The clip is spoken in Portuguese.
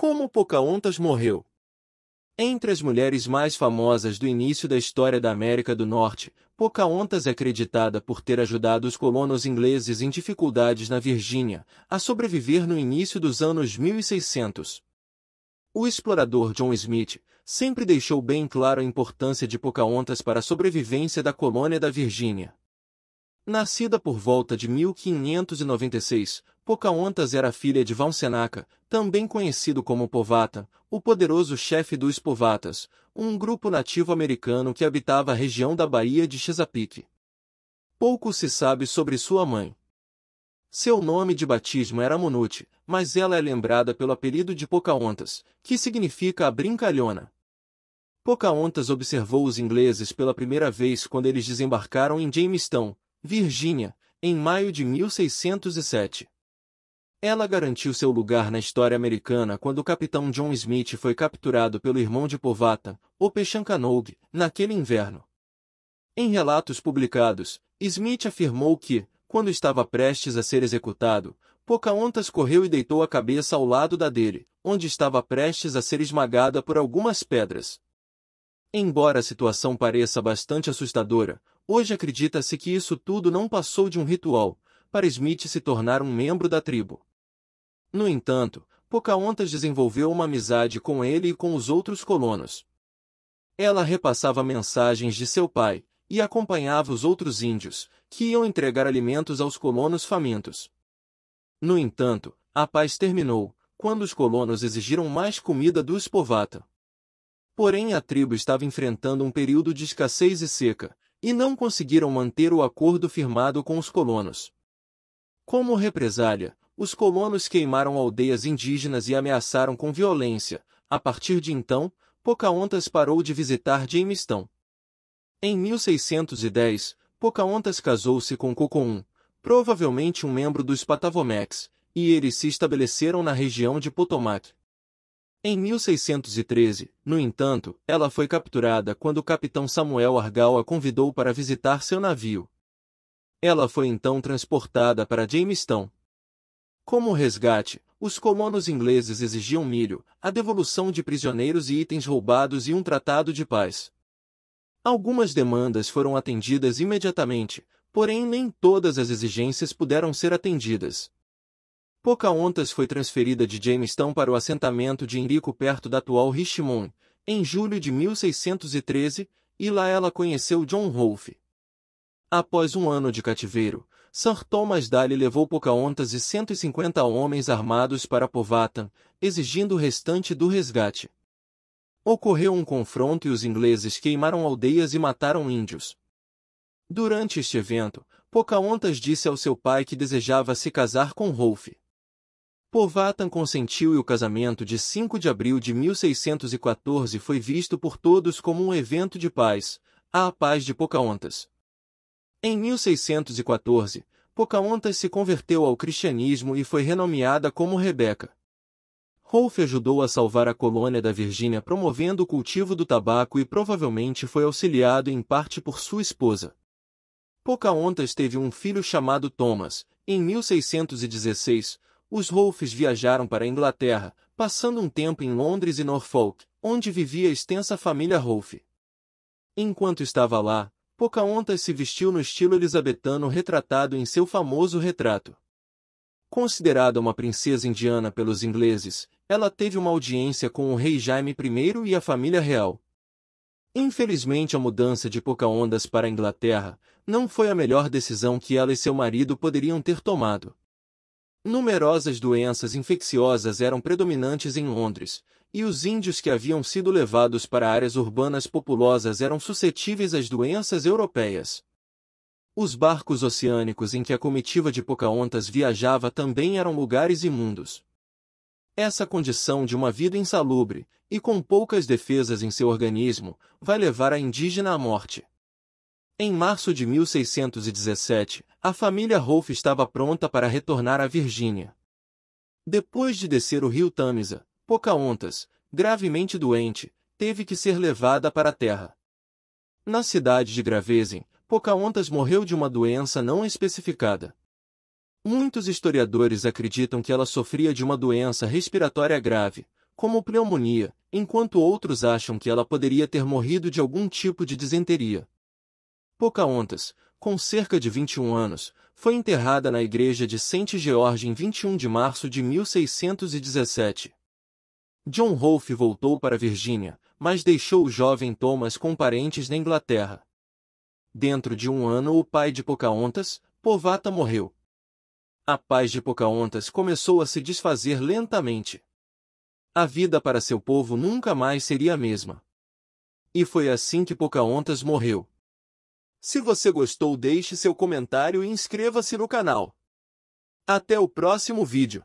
Como Pocahontas morreu? Entre as mulheres mais famosas do início da história da América do Norte, Pocahontas é acreditada por ter ajudado os colonos ingleses em dificuldades na Virgínia a sobreviver no início dos anos 1600. O explorador John Smith sempre deixou bem claro a importância de Pocahontas para a sobrevivência da colônia da Virgínia. Nascida por volta de 1596, Pocahontas era filha de Valsenaca, também conhecido como Povata, o poderoso chefe dos Povatas, um grupo nativo americano que habitava a região da Baía de Chesapeake. Pouco se sabe sobre sua mãe. Seu nome de batismo era Monute, mas ela é lembrada pelo apelido de Pocahontas, que significa a brincalhona. Pocahontas observou os ingleses pela primeira vez quando eles desembarcaram em Jamestown, Virgínia, em maio de 1607. Ela garantiu seu lugar na história americana quando o capitão John Smith foi capturado pelo irmão de Povata, o Pechankanog, naquele inverno. Em relatos publicados, Smith afirmou que, quando estava prestes a ser executado, Pocahontas correu e deitou a cabeça ao lado da dele, onde estava prestes a ser esmagada por algumas pedras. Embora a situação pareça bastante assustadora, hoje acredita-se que isso tudo não passou de um ritual, para Smith se tornar um membro da tribo. No entanto, Pocahontas desenvolveu uma amizade com ele e com os outros colonos. Ela repassava mensagens de seu pai e acompanhava os outros índios, que iam entregar alimentos aos colonos famintos. No entanto, a paz terminou, quando os colonos exigiram mais comida do espovata. Porém a tribo estava enfrentando um período de escassez e seca, e não conseguiram manter o acordo firmado com os colonos. Como represália, os colonos queimaram aldeias indígenas e ameaçaram com violência. A partir de então, Pocahontas parou de visitar Jamestown. Em 1610, Pocahontas casou-se com Cocon, provavelmente um membro dos Patavomex, e eles se estabeleceram na região de Potomac. Em 1613, no entanto, ela foi capturada quando o capitão Samuel Argal a convidou para visitar seu navio. Ela foi então transportada para Jamestown. Como resgate, os colonos ingleses exigiam milho, a devolução de prisioneiros e itens roubados e um tratado de paz. Algumas demandas foram atendidas imediatamente, porém nem todas as exigências puderam ser atendidas. Pocahontas foi transferida de Jamestown para o assentamento de Henrico perto da atual Richmond, em julho de 1613, e lá ela conheceu John Rolfe. Após um ano de cativeiro, Sir Thomas Daly levou Pocahontas e 150 homens armados para Powhatan, exigindo o restante do resgate. Ocorreu um confronto e os ingleses queimaram aldeias e mataram índios. Durante este evento, Pocahontas disse ao seu pai que desejava se casar com Rolfe. Powhatan consentiu e o casamento de 5 de abril de 1614 foi visto por todos como um evento de paz, a paz de Pocahontas. Em 1614, Pocahontas se converteu ao cristianismo e foi renomeada como Rebeca. Rolfe ajudou a salvar a colônia da Virgínia promovendo o cultivo do tabaco e provavelmente foi auxiliado em parte por sua esposa. Pocahontas teve um filho chamado Thomas. Em 1616, os Rolfes viajaram para a Inglaterra, passando um tempo em Londres e Norfolk, onde vivia a extensa família Rolfe. Enquanto estava lá, Pocahontas se vestiu no estilo elisabetano retratado em seu famoso retrato. Considerada uma princesa indiana pelos ingleses, ela teve uma audiência com o rei Jaime I e a família real. Infelizmente a mudança de Pocahontas para a Inglaterra não foi a melhor decisão que ela e seu marido poderiam ter tomado. Numerosas doenças infecciosas eram predominantes em Londres, e os índios que haviam sido levados para áreas urbanas populosas eram suscetíveis às doenças europeias. Os barcos oceânicos em que a comitiva de Pocahontas viajava também eram lugares imundos. Essa condição de uma vida insalubre, e com poucas defesas em seu organismo, vai levar a indígena à morte. Em março de 1617, a família Rolfe estava pronta para retornar à Virgínia. Depois de descer o rio Tamisa, Pocahontas, gravemente doente, teve que ser levada para a terra. Na cidade de Gravesen, Pocahontas morreu de uma doença não especificada. Muitos historiadores acreditam que ela sofria de uma doença respiratória grave, como pneumonia, enquanto outros acham que ela poderia ter morrido de algum tipo de disenteria. Pocahontas, com cerca de 21 anos, foi enterrada na igreja de Sente George em 21 de março de 1617. John Rolfe voltou para Virgínia, mas deixou o jovem Thomas com parentes na Inglaterra. Dentro de um ano o pai de Pocahontas, Povata morreu. A paz de Pocahontas começou a se desfazer lentamente. A vida para seu povo nunca mais seria a mesma. E foi assim que Pocahontas morreu. Se você gostou deixe seu comentário e inscreva-se no canal. Até o próximo vídeo.